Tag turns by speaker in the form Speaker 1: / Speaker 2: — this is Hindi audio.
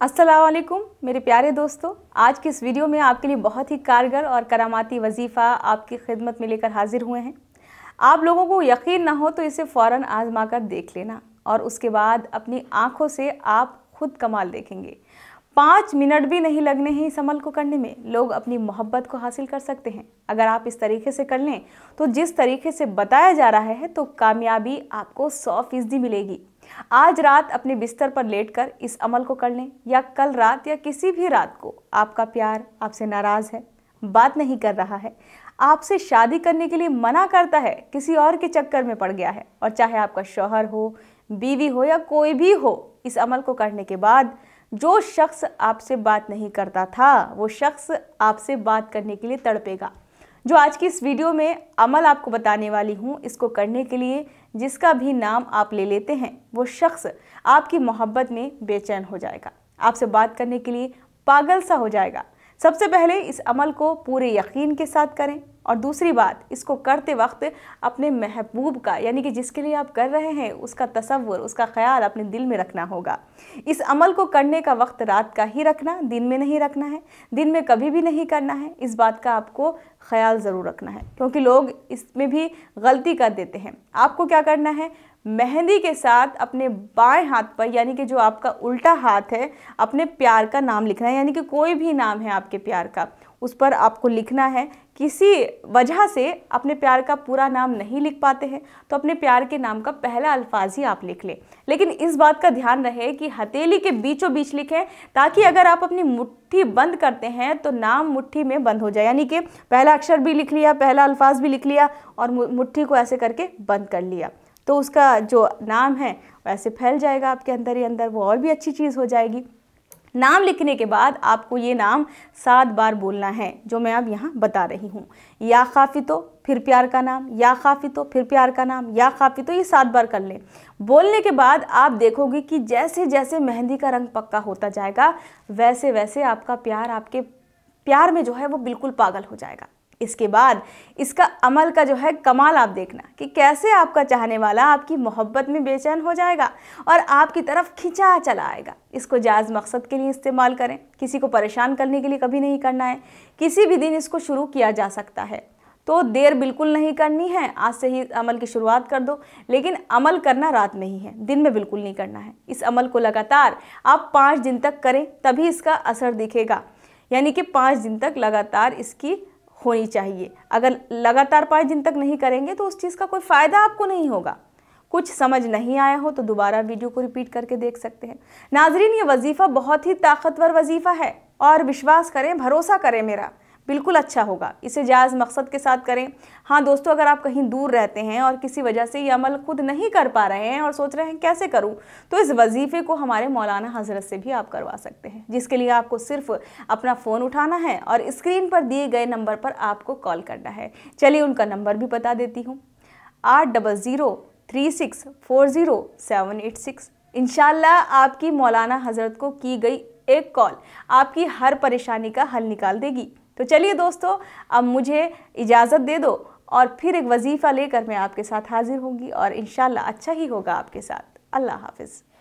Speaker 1: असलकुम मेरे प्यारे दोस्तों आज के इस वीडियो में आपके लिए बहुत ही कारगर और करामाती वजीफ़ा आपकी खिदमत में लेकर हाजिर हुए हैं आप लोगों को यकीन ना हो तो इसे फ़ौर आज़मा कर देख लेना और उसके बाद अपनी आँखों से आप खुद कमाल देखेंगे पाँच मिनट भी नहीं लगने हैं इस अमल को करने में लोग अपनी मोहब्बत को हासिल कर सकते हैं अगर आप इस तरीके से कर लें तो जिस तरीके से बताया जा रहा है तो कामयाबी आपको सौ फीसदी मिलेगी आज रात अपने बिस्तर पर लेटकर इस अमल को कर लें या कल रात या किसी भी रात को आपका प्यार आपसे नाराज़ है बात नहीं कर रहा है आपसे शादी करने के लिए मना करता है किसी और के चक्कर में पड़ गया है और चाहे आपका शौहर हो बीवी हो या कोई भी हो इस अमल को करने के बाद जो शख्स आपसे बात नहीं करता था वो शख्स आपसे बात करने के लिए तड़पेगा जो आज की इस वीडियो में अमल आपको बताने वाली हूँ इसको करने के लिए जिसका भी नाम आप ले लेते हैं वो शख्स आपकी मोहब्बत में बेचैन हो जाएगा आपसे बात करने के लिए पागल सा हो जाएगा सबसे पहले इस अमल को पूरे यकीन के साथ करें और दूसरी बात इसको करते वक्त अपने महबूब का यानी कि जिसके लिए आप कर रहे हैं उसका तस्वुर उसका ख्याल अपने दिल में रखना होगा इस अमल को करने का वक्त रात का ही रखना दिन में नहीं रखना है दिन में कभी भी नहीं करना है इस बात का आपको ख्याल ज़रूर रखना है क्योंकि लोग इसमें भी गलती कर देते हैं आपको क्या करना है मेहंदी के साथ अपने बाएं हाथ पर यानी कि जो आपका उल्टा हाथ है अपने प्यार का नाम लिखना है यानी कि कोई भी नाम है आपके प्यार का उस पर आपको लिखना है किसी वजह से अपने प्यार का पूरा नाम नहीं लिख पाते हैं तो अपने प्यार के नाम का पहला अल्फाज ही आप लिख लें लेकिन इस बात का ध्यान रहे कि हथेली के बीचों बीच लिखें ताकि अगर आप अपनी मुट्ठी बंद करते हैं तो नाम मुट्ठी में बंद हो जाए यानी कि पहला अक्षर भी लिख लिया पहला अल्फाज भी लिख लिया और मुठ्ठी को ऐसे करके बंद कर लिया तो उसका जो नाम है वैसे फैल जाएगा आपके अंदर ही अंदर वो और भी अच्छी चीज़ हो जाएगी नाम लिखने के बाद आपको ये नाम सात बार बोलना है जो मैं अब यहाँ बता रही हूँ या खाफितो फिर प्यार का नाम या खाफितो फिर प्यार का नाम या खाफितो ये सात बार कर लें बोलने के बाद आप देखोगे कि जैसे जैसे मेहंदी का रंग पक्का होता जाएगा वैसे वैसे आपका प्यार आपके प्यार में जो है वो बिल्कुल पागल हो जाएगा इसके बाद इसका अमल का जो है कमाल आप देखना कि कैसे आपका चाहने वाला आपकी मोहब्बत में बेचैन हो जाएगा और आपकी तरफ खिंचा चला आएगा इसको जायज़ मकसद के लिए इस्तेमाल करें किसी को परेशान करने के लिए कभी नहीं करना है किसी भी दिन इसको शुरू किया जा सकता है तो देर बिल्कुल नहीं करनी है आज से ही अमल की शुरुआत कर दो लेकिन अमल करना रात में ही है दिन में बिल्कुल नहीं करना है इस अमल को लगातार आप पाँच दिन तक करें तभी इसका असर दिखेगा यानी कि पाँच दिन तक लगातार इसकी होनी चाहिए अगर लगातार पाँच दिन तक नहीं करेंगे तो उस चीज़ का कोई फ़ायदा आपको नहीं होगा कुछ समझ नहीं आया हो तो दोबारा वीडियो को रिपीट करके देख सकते हैं नाजरीन ये वजीफ़ा बहुत ही ताकतवर वजीफ़ा है और विश्वास करें भरोसा करें मेरा बिल्कुल अच्छा होगा इसे जायज़ मकसद के साथ करें हाँ दोस्तों अगर आप कहीं दूर रहते हैं और किसी वजह से ये अमल खुद नहीं कर पा रहे हैं और सोच रहे हैं कैसे करूँ तो इस वजीफ़े को हमारे मौलाना हज़रत से भी आप करवा सकते हैं जिसके लिए आपको सिर्फ अपना फ़ोन उठाना है और स्क्रीन पर दिए गए नंबर पर आपको कॉल करना है चलिए उनका नंबर भी बता देती हूँ आठ double zero three six four zero seven eight six इनशाला आपकी मौलाना हज़रत को की गई एक कॉल आपकी हर परेशानी का हल निकाल देगी तो चलिए दोस्तों अब मुझे इजाज़त दे दो और फिर एक वजीफ़ा लेकर मैं आपके साथ हाज़िर होंगी और इन अच्छा ही होगा आपके साथ अल्लाह हाफिज़